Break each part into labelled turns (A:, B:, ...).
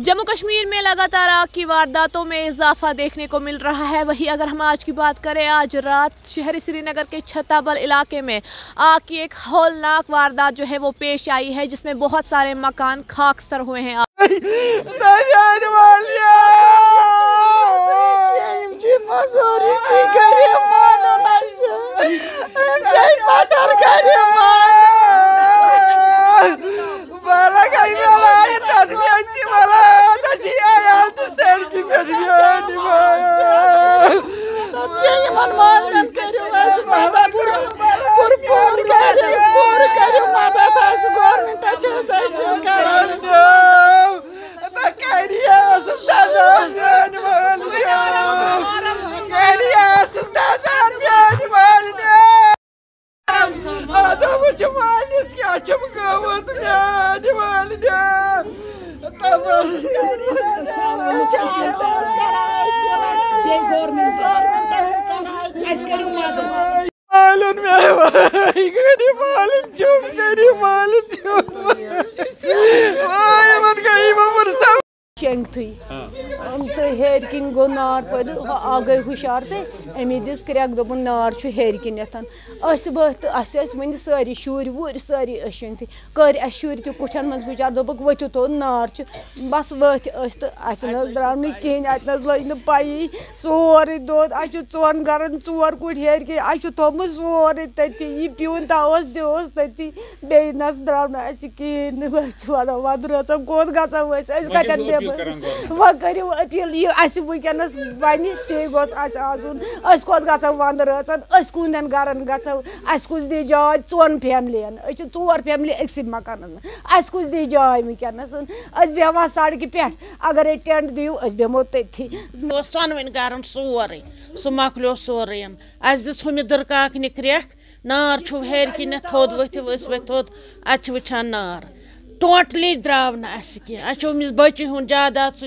A: जम्मू कश्मीर में लगातार आग की वारदातों में इजाफा देखने को मिल रहा है वहीं अगर हम आज की बात करें आज रात शहरी श्रीनगर के छताबल इलाके में आग की एक होलनाक वारदात जो है वो पेश आई है जिसमें बहुत सारे मकान खाकसर हुए हैं आग।
B: مالن مےٚ واے غریٖب مالن چھُم غریٖب مالن چھُم واے یِمن گٔے یِمو مُرسا شنٛگتھٕے हेर किन गो नार पैद आ गई हुशार तो अमी दिस क्रैक दोपन नार हेर किन बथ सारी शुर वुर सारी अशन थी कर अस शुर तो मज हुशार दोपक वथि तो नार बस वथ तो द्राव ना कहें अत लज न पाई सोरे दोद अ ओन गरन ओर कुट हेर किन अ थोमुत सोरे ती पिन तवस दिवस ती बेस द्राव ना अस कहें वन वन कौन ग कतन वे अपील गंदन गर कुछ दी जाय चौन फैमलियन ओर फैमली अक्स मकान अस कुछ दी जाय विकनस बेहान सड़क पे अगर टेंट दियो बेहो तथ चौनवन गर सोरे सो मको सोर अस दुमि दरकाकनि क्रेख नार हर कन थोद वोद अच्छा नार टोटली द्रा ना अस कह अच्छा बच्चे हूँ जायदाद सू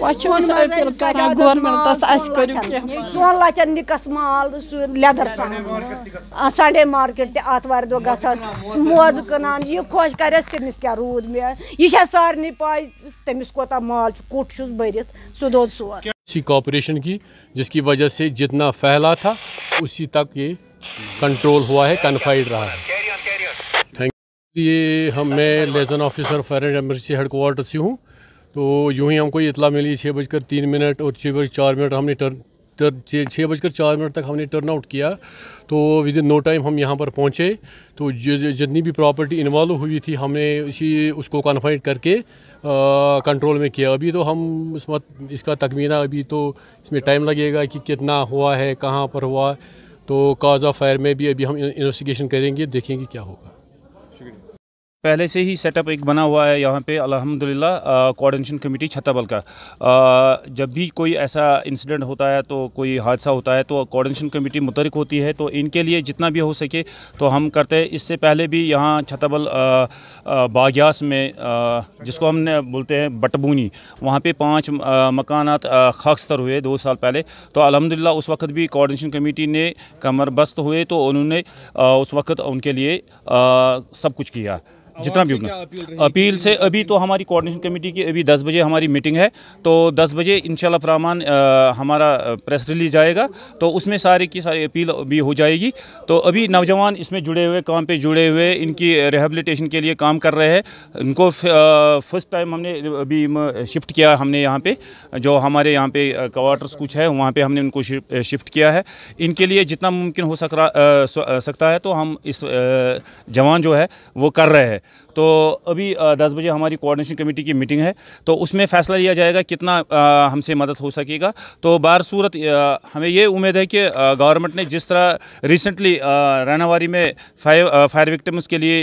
B: वो लचन निकस माल सु लेदर संडे मार्केट तथवार आतवार ग मोज कनान ये खोश कर तमिस क्या रूद मे यह सारे पाई तमिस कोता माल कुट छुस भरित सु दो सो
C: सी कॉपरेशन की जिसकी वजह से जितना फैला था उसी तक ये कंट्रोल हुआ है कन्फाइड रहा है थैंक ये हम मैं liaison officer foreign emergency headquarter से हूँ तो यूं ही हमको ये इतला मिली छः बजकर तीन मिनट और छः बजकर चार मिनट हमने टर्न तर छः बजकर चार मिनट तक हमने टर्न आउट किया तो विद इन नो टाइम हम यहाँ पर पहुँचे तो जितनी भी प्रॉपर्टी इन्वॉल्व हुई थी हमने इसी उसको कन्फाइंड करके कंट्रोल में किया अभी तो हम इस मत इसका तकमीना अभी तो इसमें टाइम लगेगा कि कितना हुआ है कहाँ पर हुआ तो काज ऑफ फायर में भी अभी हम इन्वेस्टिगेशन करेंगे देखेंगे क्या होगा पहले से ही सेटअप एक बना हुआ है यहाँ पे अलहमदिल्ला कोऑर्डिनेशन कमेटी छत्ताबल का आ, जब भी कोई ऐसा इंसिडेंट होता है तो कोई हादसा होता है तो कोऑर्डिनेशन कमेटी मुतरक होती है तो इनके लिए जितना भी हो सके तो हम करते हैं इससे पहले भी यहाँ छत्ताबल बाग्यास में आ, जिसको हमने बोलते हैं बटबूनी वहाँ पर पाँच मकान खाकस्तर हुए दो साल पहले तो अलहमदिल्ला उस वक्त भी कोऑर्डिनेशन कमेटी ने कमर बस्त हुए तो उन्होंने उस वक्त उनके लिए सब कुछ किया जितना भी होगा अपील से अभी तो हमारी कोऑर्डिनेशन कमेटी की अभी 10 बजे हमारी मीटिंग है तो 10 बजे इन फरमान हमारा प्रेस रिलीज आएगा तो उसमें सारे की सारी अपील भी हो जाएगी तो अभी नौजवान इसमें जुड़े हुए काम पे जुड़े हुए इनकी रिहेबलीटेशन के लिए काम कर रहे हैं इनको फर्स्ट टाइम हमने अभी शिफ्ट किया हमने यहाँ पर जो हमारे यहाँ पे क्वार्टर्स कुछ है वहाँ पर हमने उनको शिफ्ट किया है इनके लिए जितना मुमकिन हो सक सकता है तो हम इस जवान जो है वो कर रहे हैं तो अभी दस बजे हमारी कोऑर्डिनेशन कमेटी की मीटिंग है तो उसमें फैसला लिया जाएगा कितना हमसे मदद हो सकेगा तो बार सूरत हमें ये उम्मीद है कि गवर्नमेंट ने जिस तरह रिसेंटली रानावारी में फायर फायर विक्टम्स के लिए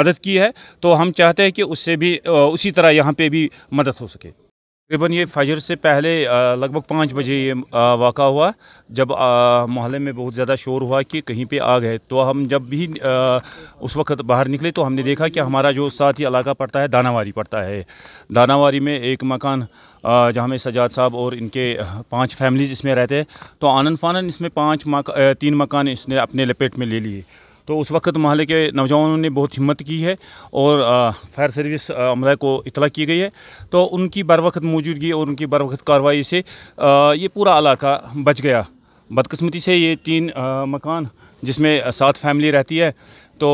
C: मदद की है तो हम चाहते हैं कि उससे भी उसी तरह यहाँ पे भी मदद हो सके પણ યે ફાઈર સે પહેલે લગભગ 5:00 વાગે વાકા હુઆ જબ મોહлле મે બહુત જ્યાદા શોર્ હોવા કે કહી પે આગ હે તો હમ જબ ભી ઉસ વક્ત બહાર નિકલે તો હમને દેખા કે હમારા જો સાથી علاقા પડતા હે દાનાવારી પડતા હે દાનાવારી મે એક મકાન જહમે સજાદ સાબ ઓર ઇનકે 5 ફેમિલી જિસમે રહેતે તો અનનફાનન ઇસમે 5 મકાન 3 મકાને ઇસને અપને લેપેટ મે લે લીય तो उस वक्त मोहल्ले के नौजवानों ने बहुत हिम्मत की है और फायर सर्विस अमला को इतला की गई है तो उनकी बर वक्त मौजूदगी और उनकी बर वक्त कार्रवाई से ये पूरा इलाका बच गया बदकस्मती से ये तीन मकान जिसमें सात फैमिली रहती है तो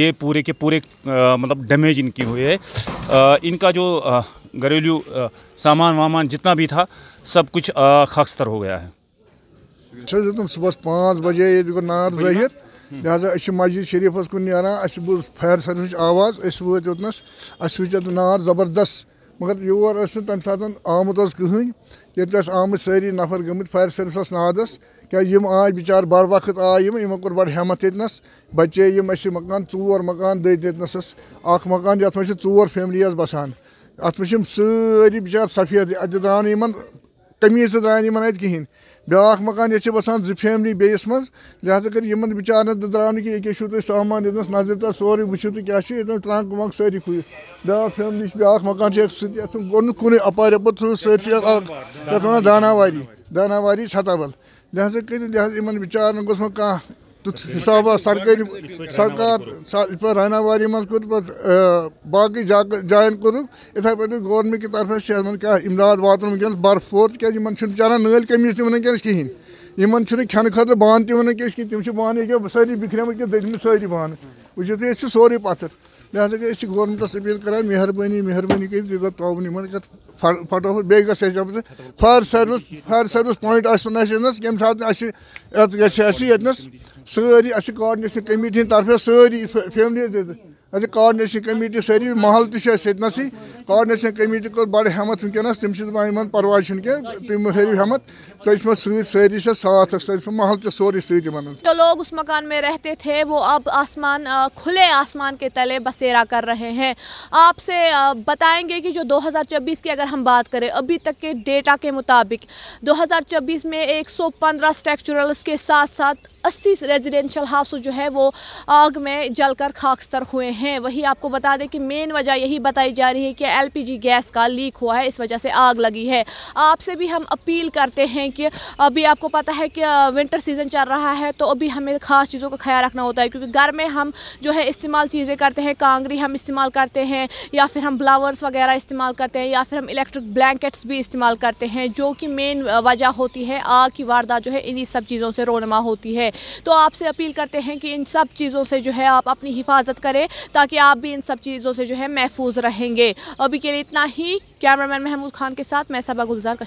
C: ये पूरे के पूरे मतलब डैमेज इनकी हुई है इनका जो घरेलू सामान वामान जितना भी था सब कुछ खाकस्तर हो गया है
D: अच्छा, तो सुबह पाँच बजे ये देखो नार जाहिर लिहाजा मस्जिद शरीफस कुन नारान बूज फायर सर्विस आवाज वत अस वो नार जबरदस्त मगर योर तम सात आमुत कहें ये तो आम सारी नफर गम फायर सर्विस नादस क्या आज बिचार बर वक्त आए यमो कोर कड़ हमत ये बचे यम मकान चोर मकान दस मकान ये चोर फैमिली बसान अत मे सारी बिचार सफेद अत दान تمیٖز تہِ درٛاو نہٕ یِمَن اَتہِ کِہیٖنۍ بیٛاکھ مکان ییٚتہِ چھِ بَسان زٕ فیملی بیٚیِس منٛز لہٰذا کٔرِتھ یِمَن بِچارَن تہِ درٛاو نہٕ کینٛہہ أکیٛاہ چھُو تُہۍ سامان ییٚتنَس نظرِ تَل سورُے وٕچھِو تُہۍ کیٛاہ چھُ ییٚتٮ۪ن ٹرٛنٛک وَنٛک سٲری کھُے بیٛاکھ فیملی چھِ بیٛاکھ مکان چھِ یَتھ سۭتۍ یَتھ گوٚو نہٕ کُنُے اَپارِ یَپٲرۍ تھٲوٕس سٲرسٕے اَکھ یَتھ وَنان داناواری داناواری چھَتابَل لہٰذا کٔرِتھ لہٰذا یِمَن بِچارَن گوٚژھ نہٕ کانٛہہ तो हिसाब सरकारी सरकार पे रहनावारी मज बाकी जायन कोरुक पे गवर्नमेंट के तरफ से क्या इमदाद वात वनस बर्फ फोर तिक चलान नल कमीज तनस कहें इन खेन खुद बान तेज कह बान सारी बिखरे दिल्ली सारी बान वो तो सोरे पत्थर लिहाजा गवर्नमेंट अपील कर मेहरबानी मेहरबानी कर तौन इन فٹافٹ بیٚیہِ گژھِ اَسہِ دَپان fire service fire service point آسَن اَسہِ ییٚتنَس ییٚمہِ ساتہٕ اَسہِ یَتھ گژھِ اَسہِ ییٚتنَس سٲری اَسہِ چھِ کاڈنیشن کٔمِٹی ہِنٛدۍ طرفہٕ سٲری فیملی अच्छा कार्डनेशन कमेटी सारी महल तस कार्डनेशन कमेटी कोर बड़े हमत वनस तुम इन पर्वाह तुम हरिव हमत तुम सारी साथ महल तो सोरी सन
A: जो लोग उस मकान में रहते थे वो अब आसमान खुले आसमान के तले बसेरा कर रहे हैं आपसे बताएंगे कि जो 2024 की अगर हम बात करें अभी तक के डेटा के मुताबिक 2024 में 115 स्ट्रक्चरल्स के साथ साथ अस्सी रेजिडेंशियल हाउस जो है वो आग में जलकर खाकस्तर हुए हैं वही आपको बता दें कि मेन वजह यही बताई जा रही है कि एलपीजी गैस का लीक हुआ है इस वजह से आग लगी है आपसे भी हम अपील करते हैं कि अभी आपको पता है कि विंटर सीज़न चल रहा है तो अभी हमें ख़ास चीज़ों का ख्याल रखना होता है क्योंकि घर में हम जो है इस्तेमाल चीज़ें करते हैं कांगरी हम इस्तेमाल करते हैं या फिर हम ब्लावर्स वगैरह इस्तेमाल करते हैं या फिर हम इलेक्ट्रिक ब्लैंकेट्स भी इस्तेमाल करते हैं जो कि मेन वजह होती है आग की वारदात जो है इन्हीं सब चीज़ों से रोनमा होती है तो आपसे अपील करते हैं कि इन सब चीज़ों से जो है आप अपनी हिफाजत करें ताकि आप भी इन सब चीज़ों से जो है महफूज रहेंगे अभी के लिए इतना ही कैमरामैन महमूद खान के साथ मैं सबा गुलजार